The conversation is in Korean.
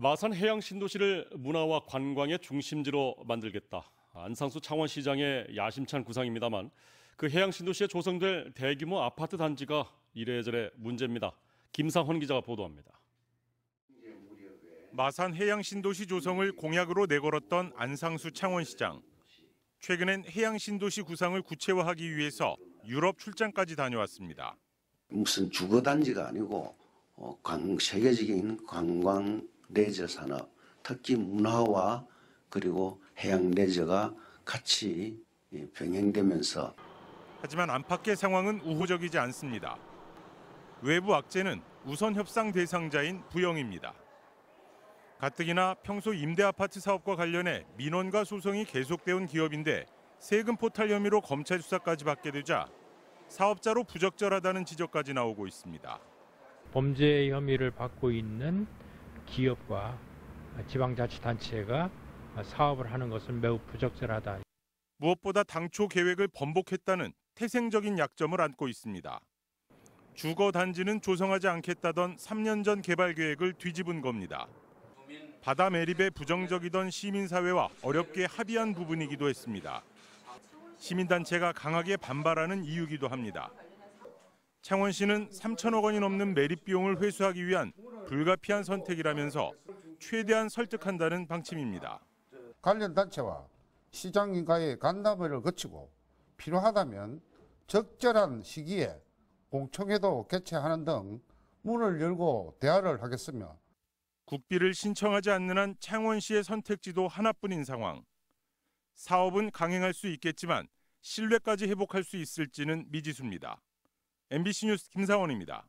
마산 해양 신도시를 문화와 관광의 중심지로 만들겠다. 안상수 창원시장의 야심찬 구상입니다만 그 해양 신도시에 조성될 대규모 아파트 단지가 이래저래 문제입니다. 김상헌 기자가 보도합니다. 마산 해양 신도시 조성을 공약으로 내걸었던 안상수 창원시장. 최근엔 해양 신도시 구상을 구체화하기 위해서 유럽 출장까지 다녀왔습니다. 무슨 주거 단지가 아니고 어, 관 세계적인 관광 레저 산업, 특히 문화와 그리고 해양 레저가 같이 예, 병행되면서 하지만 안팎의 상황은 우호적이지 않습니다. 외부 악재는 우선 협상 대상자인 부영입니다. 가뜩이나 평소 임대 아파트 사업과 관련해 민원과 소송이 계속돼온 기업인데 세금 포탈 혐의로 검찰 수사까지 받게 되자 사업자로 부적절하다는 지적까지 나오고 있습니다. 범죄 혐의를 받고 있는 기업과 지방자치단체가 사업을 하는 것은 매우 부적절하다. 무엇보다 당초 계획을 번복했다는 태생적인 약점을 안고 있습니다. 주거 단지는 조성하지 않겠다던 3년 전 개발 계획을 뒤집은 겁니다. 바다 매립에 부정적이던 시민사회와 어렵게 합의한 부분이기도 했습니다. 시민단체가 강하게 반발하는 이유기도 합니다. 창원시는 3천억 원이 넘는 매립 비용을 회수하기 위한 불가피한 선택이라면서 최대한 설득한다는 방침입니다. 관련 단체와 시장과의 간담회를 거치고 필요하다면 적절한 시기에 공청회도 개최하는 등 문을 열고 대화를 하겠으며 국비를 신청하지 않는 한 창원시의 선택지도 하나뿐인 상황. 사업은 강행할 수 있겠지만 신뢰까지 회복할 수 있을지는 미지수입니다. MBC 뉴스 김상원입니다.